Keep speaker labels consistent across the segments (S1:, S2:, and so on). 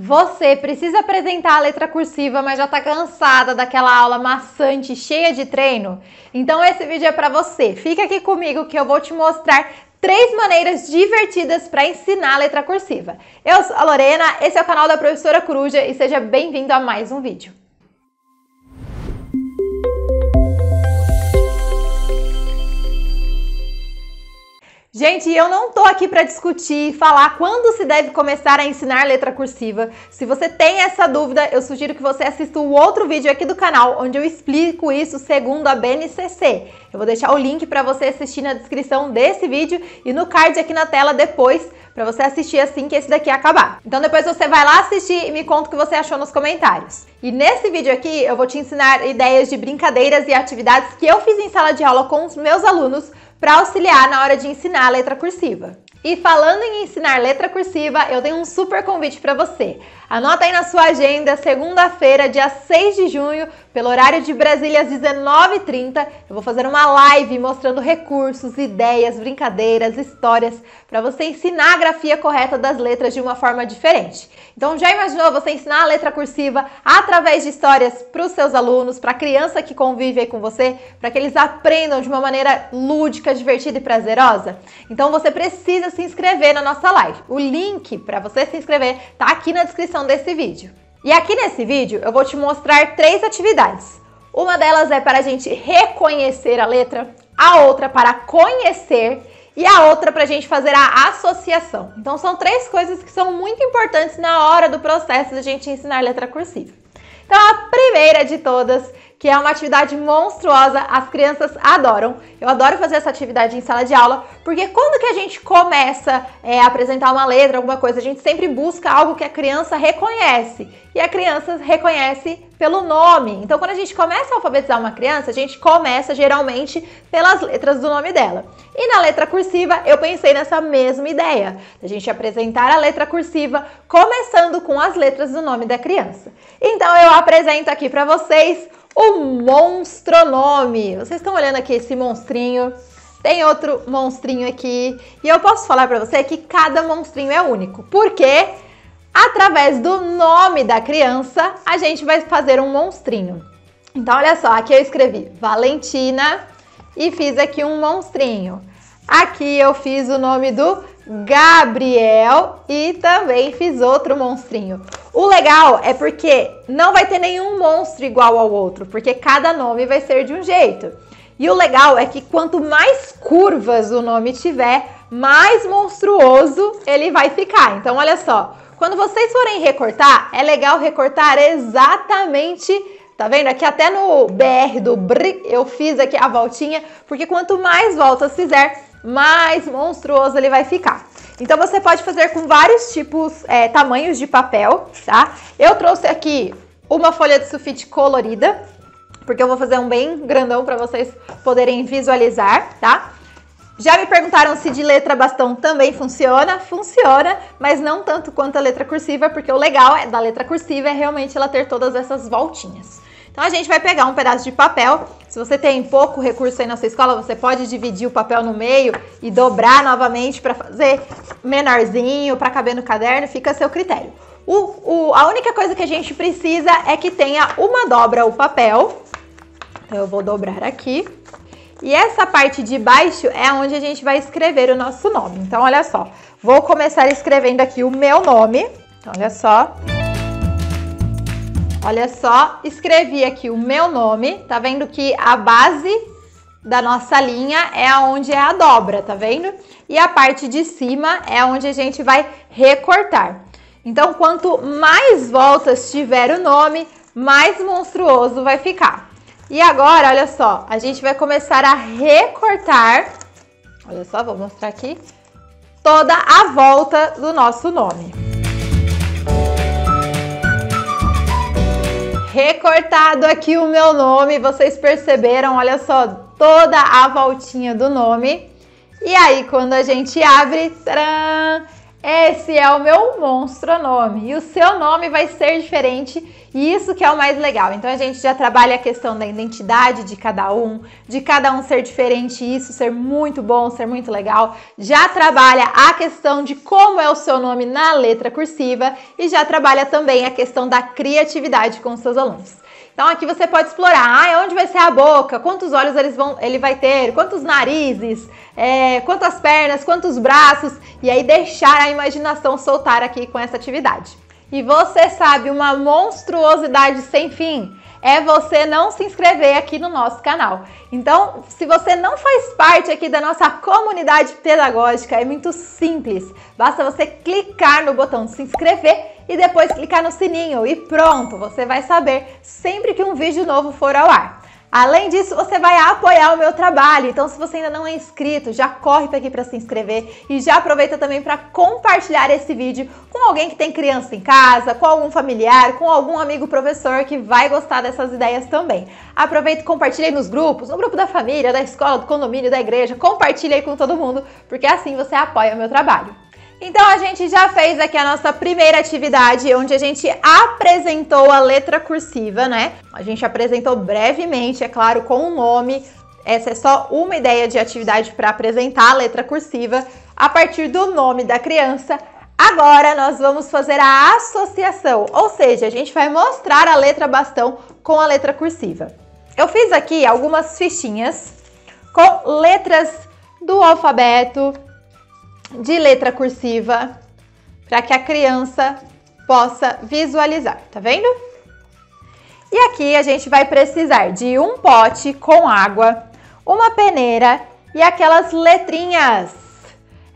S1: Você precisa apresentar a letra cursiva, mas já está cansada daquela aula maçante, cheia de treino? Então esse vídeo é para você. Fica aqui comigo que eu vou te mostrar três maneiras divertidas para ensinar a letra cursiva. Eu sou a Lorena, esse é o canal da Professora Coruja e seja bem-vindo a mais um vídeo. Gente, eu não tô aqui para discutir, e falar quando se deve começar a ensinar letra cursiva. Se você tem essa dúvida, eu sugiro que você assista o outro vídeo aqui do canal, onde eu explico isso segundo a BNCC. Eu vou deixar o link para você assistir na descrição desse vídeo e no card aqui na tela depois, para você assistir assim que esse daqui acabar. Então depois você vai lá assistir e me conta o que você achou nos comentários. E nesse vídeo aqui eu vou te ensinar ideias de brincadeiras e atividades que eu fiz em sala de aula com os meus alunos para auxiliar na hora de ensinar a letra cursiva. E falando em ensinar letra cursiva, eu tenho um super convite para você. Anota aí na sua agenda, segunda-feira, dia 6 de junho, pelo horário de Brasília às 19h30, eu vou fazer uma live mostrando recursos, ideias, brincadeiras, histórias para você ensinar a grafia correta das letras de uma forma diferente. Então já imaginou você ensinar a letra cursiva através de histórias para os seus alunos, para a criança que convive aí com você, para que eles aprendam de uma maneira lúdica, divertida e prazerosa? Então você precisa precisa se inscrever na nossa live. O link para você se inscrever está aqui na descrição desse vídeo. E aqui nesse vídeo eu vou te mostrar três atividades. Uma delas é para a gente reconhecer a letra, a outra para conhecer e a outra para a gente fazer a associação. Então são três coisas que são muito importantes na hora do processo de a gente ensinar letra cursiva. Então a primeira de todas que é uma atividade monstruosa, as crianças adoram. Eu adoro fazer essa atividade em sala de aula, porque quando que a gente começa é, a apresentar uma letra, alguma coisa, a gente sempre busca algo que a criança reconhece. E a criança reconhece pelo nome. Então, quando a gente começa a alfabetizar uma criança, a gente começa geralmente pelas letras do nome dela. E na letra cursiva, eu pensei nessa mesma ideia, a gente apresentar a letra cursiva começando com as letras do nome da criança. Então, eu apresento aqui para vocês o monstronome. Vocês estão olhando aqui esse monstrinho. Tem outro monstrinho aqui. E eu posso falar para você que cada monstrinho é único. Porque através do nome da criança, a gente vai fazer um monstrinho. Então, olha só, aqui eu escrevi Valentina e fiz aqui um monstrinho. Aqui eu fiz o nome do Gabriel e também fiz outro monstrinho. O legal é porque não vai ter nenhum monstro igual ao outro, porque cada nome vai ser de um jeito. E o legal é que quanto mais curvas o nome tiver, mais monstruoso ele vai ficar. Então, olha só, quando vocês forem recortar, é legal recortar exatamente Tá vendo? Aqui até no BR do BR eu fiz aqui a voltinha, porque quanto mais voltas fizer, mais monstruoso ele vai ficar. Então você pode fazer com vários tipos, é, tamanhos de papel, tá? Eu trouxe aqui uma folha de sulfite colorida, porque eu vou fazer um bem grandão para vocês poderem visualizar, tá? Já me perguntaram se de letra bastão também funciona? Funciona, mas não tanto quanto a letra cursiva, porque o legal é, da letra cursiva é realmente ela ter todas essas voltinhas. Então a gente vai pegar um pedaço de papel. Se você tem pouco recurso aí na sua escola, você pode dividir o papel no meio e dobrar novamente para fazer menorzinho, para caber no caderno, fica a seu critério. O, o, a única coisa que a gente precisa é que tenha uma dobra o papel. Então eu vou dobrar aqui. E essa parte de baixo é onde a gente vai escrever o nosso nome. Então olha só, vou começar escrevendo aqui o meu nome. Então, olha só. Olha só, escrevi aqui o meu nome, tá vendo que a base da nossa linha é onde é a dobra, tá vendo? E a parte de cima é onde a gente vai recortar. Então, quanto mais voltas tiver o nome, mais monstruoso vai ficar. E agora, olha só, a gente vai começar a recortar, olha só, vou mostrar aqui, toda a volta do nosso nome. recortado aqui o meu nome. Vocês perceberam, olha só, toda a voltinha do nome. E aí, quando a gente abre, tcharam, esse é o meu monstro nome e o seu nome vai ser diferente e isso que é o mais legal. Então a gente já trabalha a questão da identidade de cada um, de cada um ser diferente, isso ser muito bom, ser muito legal. Já trabalha a questão de como é o seu nome na letra cursiva e já trabalha também a questão da criatividade com os seus alunos. Então aqui você pode explorar ah, onde vai ser a boca, quantos olhos eles vão, ele vai ter, quantos narizes, é, quantas pernas, quantos braços, e aí deixar a imaginação soltar aqui com essa atividade. E você sabe, uma monstruosidade sem fim é você não se inscrever aqui no nosso canal. Então, se você não faz parte aqui da nossa comunidade pedagógica, é muito simples. Basta você clicar no botão de se inscrever e depois clicar no sininho e pronto, você vai saber sempre que um vídeo novo for ao ar. Além disso, você vai apoiar o meu trabalho. Então, se você ainda não é inscrito, já corre para aqui para se inscrever e já aproveita também para compartilhar esse vídeo com alguém que tem criança em casa, com algum familiar, com algum amigo professor que vai gostar dessas ideias também. Aproveita e compartilha aí nos grupos, no grupo da família, da escola, do condomínio, da igreja. Compartilha aí com todo mundo, porque é assim você apoia o meu trabalho. Então a gente já fez aqui a nossa primeira atividade, onde a gente apresentou a letra cursiva, né? A gente apresentou brevemente, é claro, com o um nome. Essa é só uma ideia de atividade para apresentar a letra cursiva a partir do nome da criança. Agora nós vamos fazer a associação, ou seja, a gente vai mostrar a letra bastão com a letra cursiva. Eu fiz aqui algumas fichinhas com letras do alfabeto, de letra cursiva para que a criança possa visualizar, tá vendo? E aqui a gente vai precisar de um pote com água, uma peneira e aquelas letrinhas.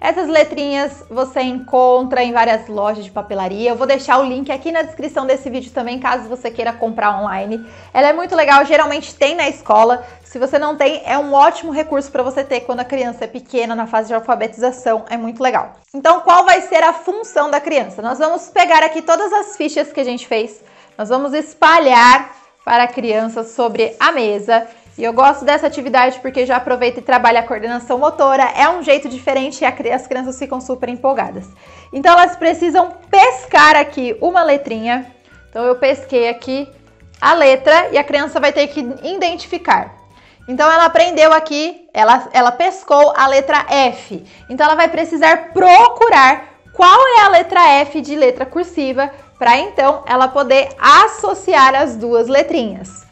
S1: Essas letrinhas você encontra em várias lojas de papelaria. Eu vou deixar o link aqui na descrição desse vídeo também, caso você queira comprar online. Ela é muito legal, geralmente tem na escola. Se você não tem, é um ótimo recurso para você ter quando a criança é pequena, na fase de alfabetização, é muito legal. Então, qual vai ser a função da criança? Nós vamos pegar aqui todas as fichas que a gente fez, nós vamos espalhar para a criança sobre a mesa. E eu gosto dessa atividade porque já aproveita e trabalha a coordenação motora, é um jeito diferente e as crianças ficam super empolgadas. Então elas precisam pescar aqui uma letrinha. Então eu pesquei aqui a letra e a criança vai ter que identificar. Então ela aprendeu aqui, ela, ela pescou a letra F. Então ela vai precisar procurar qual é a letra F de letra cursiva para então ela poder associar as duas letrinhas.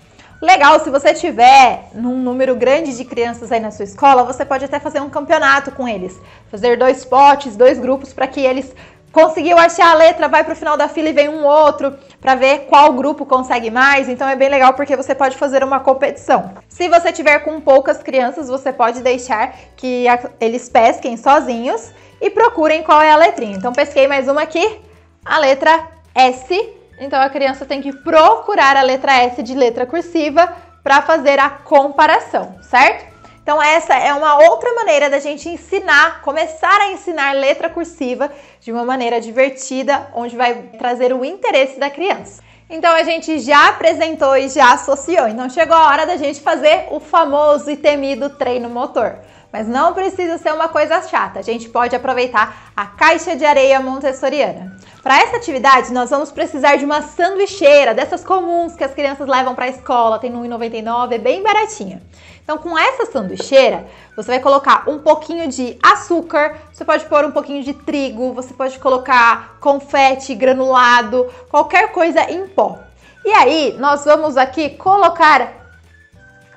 S1: Legal, se você tiver num número grande de crianças aí na sua escola, você pode até fazer um campeonato com eles. Fazer dois potes, dois grupos para que eles Conseguiu achar a letra, vai para o final da fila e vem um outro para ver qual grupo consegue mais. Então é bem legal porque você pode fazer uma competição. Se você tiver com poucas crianças, você pode deixar que eles pesquem sozinhos e procurem qual é a letrinha. Então pesquei mais uma aqui, a letra S. Então a criança tem que procurar a letra S de letra cursiva para fazer a comparação, certo? Então essa é uma outra maneira da gente ensinar, começar a ensinar letra cursiva de uma maneira divertida, onde vai trazer o interesse da criança. Então a gente já apresentou e já associou. Então chegou a hora da gente fazer o famoso e temido treino motor. Mas não precisa ser uma coisa chata, a gente pode aproveitar a caixa de areia montessoriana. Para essa atividade, nós vamos precisar de uma sanduicheira, dessas comuns que as crianças levam para a escola, tem no 1,99, é bem baratinha. Então, com essa sanduicheira, você vai colocar um pouquinho de açúcar, você pode pôr um pouquinho de trigo, você pode colocar confete, granulado, qualquer coisa em pó. E aí, nós vamos aqui colocar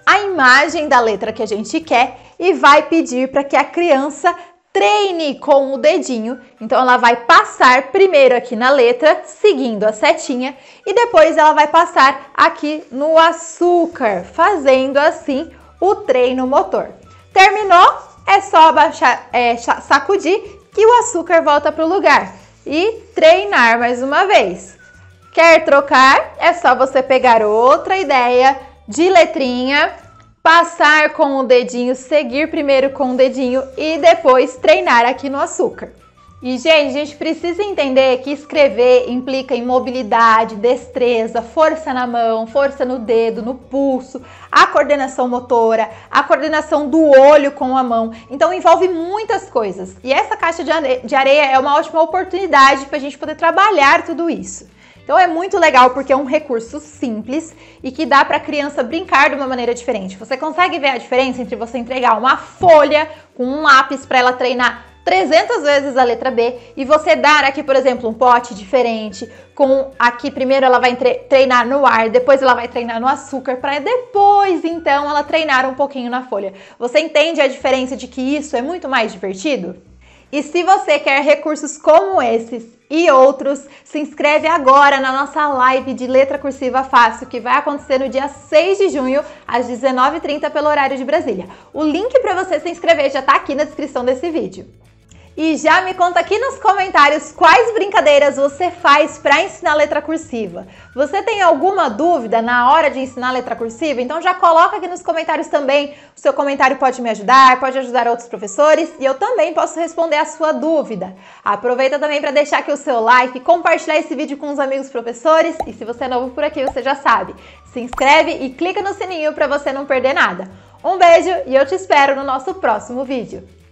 S1: a imagem da letra que a gente quer e vai pedir para que a criança treine com o dedinho. Então ela vai passar primeiro aqui na letra, seguindo a setinha, e depois ela vai passar aqui no açúcar, fazendo assim o treino motor. Terminou? É só é, sacudir que o açúcar volta para o lugar e treinar mais uma vez. Quer trocar? É só você pegar outra ideia de letrinha, passar com o dedinho, seguir primeiro com o dedinho e depois treinar aqui no açúcar. E, gente, a gente precisa entender que escrever implica em mobilidade, destreza, força na mão, força no dedo, no pulso, a coordenação motora, a coordenação do olho com a mão. Então, envolve muitas coisas. E essa caixa de areia é uma ótima oportunidade para a gente poder trabalhar tudo isso. Então é muito legal porque é um recurso simples e que dá para a criança brincar de uma maneira diferente. Você consegue ver a diferença entre você entregar uma folha com um lápis para ela treinar 300 vezes a letra B e você dar aqui, por exemplo, um pote diferente com aqui primeiro ela vai treinar no ar, depois ela vai treinar no açúcar para depois então ela treinar um pouquinho na folha. Você entende a diferença de que isso é muito mais divertido? E se você quer recursos como esses e outros, se inscreve agora na nossa live de letra cursiva fácil, que vai acontecer no dia 6 de junho, às 19h30, pelo horário de Brasília. O link para você se inscrever já está aqui na descrição desse vídeo. E já me conta aqui nos comentários quais brincadeiras você faz para ensinar letra cursiva. Você tem alguma dúvida na hora de ensinar letra cursiva? Então já coloca aqui nos comentários também. O seu comentário pode me ajudar, pode ajudar outros professores e eu também posso responder a sua dúvida. Aproveita também para deixar aqui o seu like, compartilhar esse vídeo com os amigos professores e se você é novo por aqui, você já sabe. Se inscreve e clica no sininho para você não perder nada. Um beijo e eu te espero no nosso próximo vídeo.